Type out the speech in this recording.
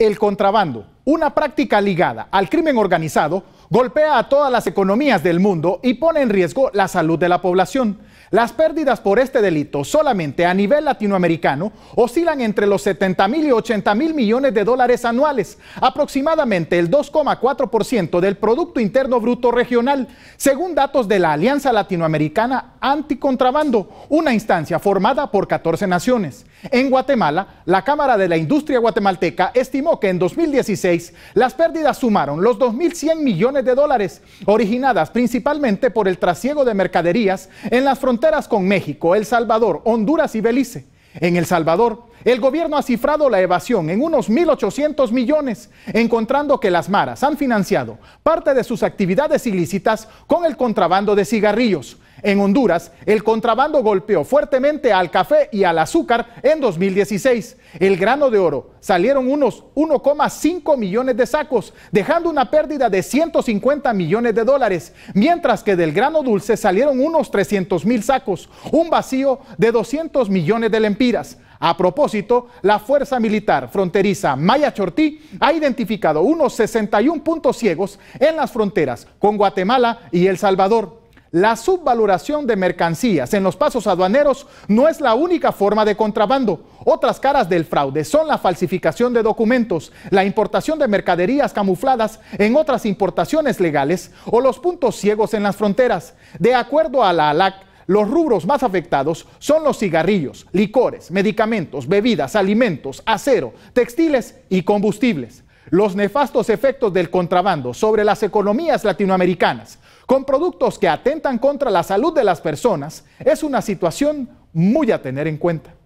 el contrabando, una práctica ligada al crimen organizado, golpea a todas las economías del mundo y pone en riesgo la salud de la población. Las pérdidas por este delito solamente a nivel latinoamericano oscilan entre los 70 mil y 80 mil millones de dólares anuales, aproximadamente el 2,4% del Producto Interno Bruto Regional, según datos de la Alianza Latinoamericana Anticontrabando, una instancia formada por 14 naciones. En Guatemala, la Cámara de la Industria Guatemalteca estimó que en 2016 las pérdidas sumaron los 2.100 millones de dólares, originadas principalmente por el trasiego de mercaderías en las fronteras con México, El Salvador, Honduras y Belice. En El Salvador, el gobierno ha cifrado la evasión en unos 1.800 millones, encontrando que las maras han financiado parte de sus actividades ilícitas con el contrabando de cigarrillos, en Honduras, el contrabando golpeó fuertemente al café y al azúcar en 2016. El grano de oro salieron unos 1,5 millones de sacos, dejando una pérdida de 150 millones de dólares, mientras que del grano dulce salieron unos 300 mil sacos, un vacío de 200 millones de lempiras. A propósito, la Fuerza Militar Fronteriza Maya Chortí ha identificado unos 61 puntos ciegos en las fronteras con Guatemala y El Salvador. La subvaloración de mercancías en los pasos aduaneros no es la única forma de contrabando. Otras caras del fraude son la falsificación de documentos, la importación de mercaderías camufladas en otras importaciones legales o los puntos ciegos en las fronteras. De acuerdo a la ALAC, los rubros más afectados son los cigarrillos, licores, medicamentos, bebidas, alimentos, acero, textiles y combustibles. Los nefastos efectos del contrabando sobre las economías latinoamericanas con productos que atentan contra la salud de las personas, es una situación muy a tener en cuenta.